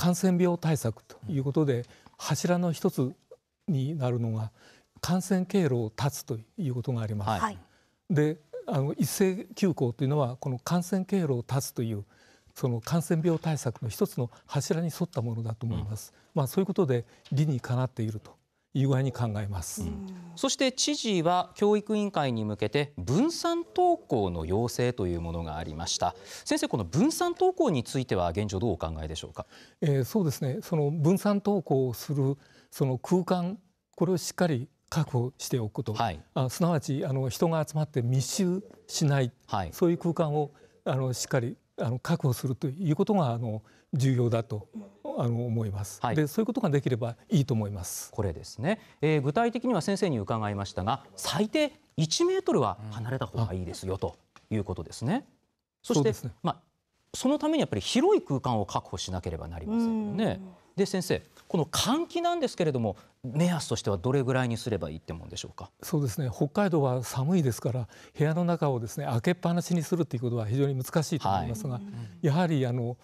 感染病対策ということで柱の一つになるのが感染経路を断つということがあります。はい、であの一斉休校というのはこの感染経路を断つというその感染病対策の一つの柱に沿ったものだと思います。うん、まあ、そういうことで理にかなっているという具合に考えます、うん、そして知事は教育委員会に向けて分散登校の要請というものがありました先生この分散登校については現状どうお考えでしょうか、えー、そうですねその分散登校をするその空間これをしっかり確保しておくこと、はい、あすなわちあの人が集まって密集しない、はい、そういう空間をあのしっかりあの確保するということがあの重要だとあの思います、はい、でそういうことができればいいと思いますこれですね、えー、具体的には先生に伺いましたが最低1メートルは離れた方がいいですよ、うん、ということですねそしてそ、ね、まあ、そのためにやっぱり広い空間を確保しなければなりませんよねで先生この換気なんですけれども目安としてはどれぐらいにすればいいってもんでしょうかそうですね北海道は寒いですから部屋の中をですね開けっぱなしにするっていうことは非常に難しいと思いますが、はい、やはりあの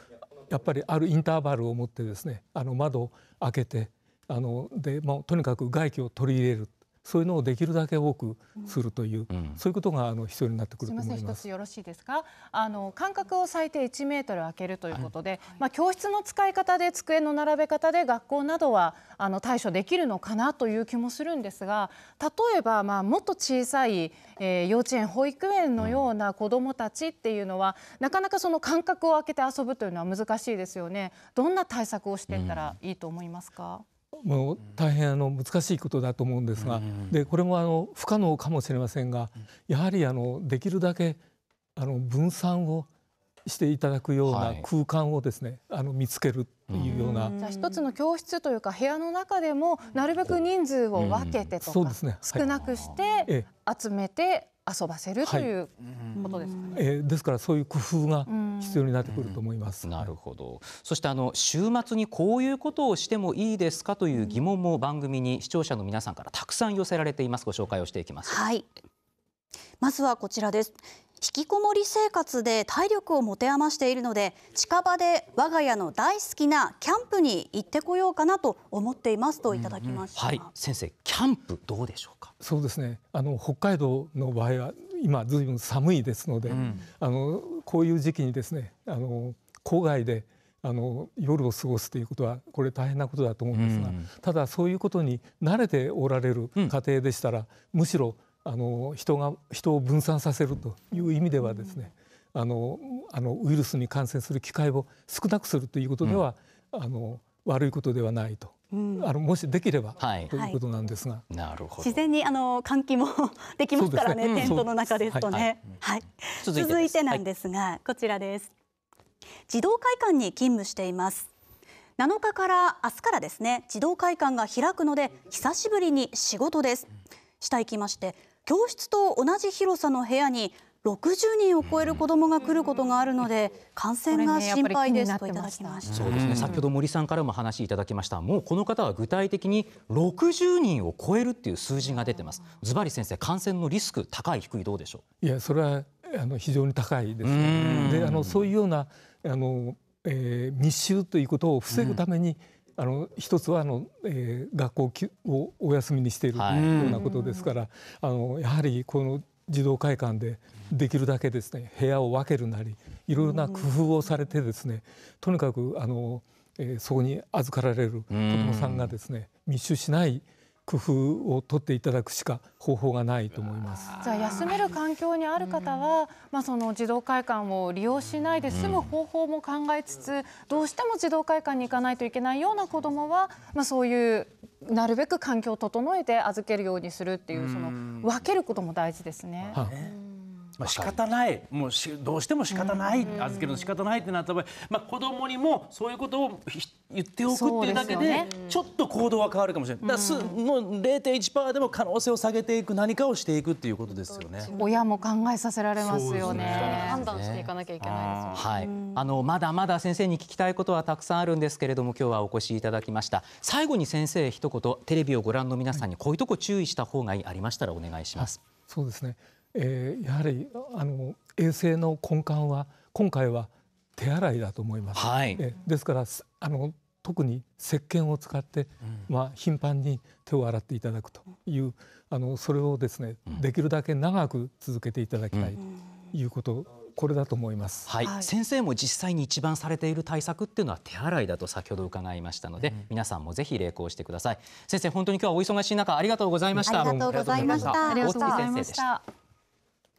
やっぱりあるインターバルを持ってですねあの窓を開けてあのでもうとにかく外気を取り入れるそういうのをできるだけ多くするという、うん、そういうことがあの必要になってくると思います。すみません一つよろしいですか。あの間隔を最低1メートル空けるということで、はい、まあ教室の使い方で机の並べ方で学校などはあの対処できるのかなという気もするんですが、例えばまあもっと小さい、えー、幼稚園保育園のような子どもたちっていうのは、うん、なかなかその間隔を空けて遊ぶというのは難しいですよね。どんな対策をしていったらいいと思いますか。うんもう大変あの難しいことだと思うんですが、でこれもあの不可能かもしれませんがやはりあのできるだけあの分散をしていただくような空間をですね、はい、あの見つけるというような。じゃあ一つの教室というか部屋の中でもなるべく人数を分けてとか、ですね、少なくして集めて遊ばせるということですかね。えー、ですからそういう工夫が必要になってくると思います。なるほど。そしてあの週末にこういうことをしてもいいですかという疑問も番組に視聴者の皆さんからたくさん寄せられています。ご紹介をしていきます。はい。まずはこちらです。引きこもり生活で体力を持て余しているので近場で我が家の大好きなキャンプに行ってこようかなと思っていますといただきました、うんうんはい、先生キャンプどうでしょうかそうですねあの北海道の場合は今ずいぶん寒いですので、うん、あのこういう時期にですねあの郊外であの夜を過ごすということはこれ大変なことだと思うんですが、うん、ただそういうことに慣れておられる家庭でしたら、うん、むしろあの人が人を分散させるという意味ではですね、あのあのウイルスに感染する機会を少なくするということでは、あの悪いことではないと、あのもしできれば、はい、ということなんですが、はい、なるほど自然にあの換気もできますからね、ね、テントの中ですとね、うん、はい、続い続いてなんですが、こちらです児童会館に勤務しています7日から明日からですね児童会館が開くので久しぶりに仕事です下行きまして教室と同じ広さの部屋に60人を超える子どもが来ることがあるので感染が心配ですといたた,、だきましそうですね先ほど森さんからも話いただきましたもうこの方は具体的に60人を超えるっていう数字が出てますズバリ先生感染のリスク高い低いどうでしょういやそれはあの非常に高いですね、であのそういうようなあの、えー、密集ということを防ぐために、あの一つはあの、えー、学校をお休みにしているようなことですから、あのやはりこの児童会館でできるだけですね部屋を分けるなりいろいろな工夫をされてですねとにかくあの、えー、そこに預かられる子どもさんがですね密集しない工夫を取っていただくしか方法がないと思いますじゃあ休める環境にある方は、まあ、その児童会館を利用しないで済む方法も考えつつ、どうしても児童会館に行かないといけないような子どもは、まあ、そういうなるべく環境を整えて預けるようにするっていうその分けることも大事ですね。まあ、仕方ない、もうどうしても仕方ない、預けるの仕方ないってなった場合、まあ、子供にもそういうことを言っておくっていうだけで、ね、ちょっと行動は変わるかもしれない。だすもう0.1%でも可能性を下げていく何かをしていくっていうことですよね。親も考えさせられますよね。ね判断していかなきゃいけないですよね。ねはい。あのまだまだ先生に聞きたいことはたくさんあるんですけれども、今日はお越しいただきました。最後に先生一言、テレビをご覧の皆さんにこういうとこ注意した方がいいありましたらお願いします。そうですね。えー、やはりあの衛生の根幹は今回は手洗いだと思います。はい、えですからあの特に石鹸を使って、うん、まあ、頻繁に手を洗っていただくというあのそれをですね、うん、できるだけ長く続けていただきたいということ、うん、これだと思います、はい、はい、先生も実際に一番されている対策っていうのは手洗いだと先ほど伺いましたので、皆さんもぜひ励行してください先生本当に今日はお忙しい中ありがとうございましたありがとうございました大月先生でした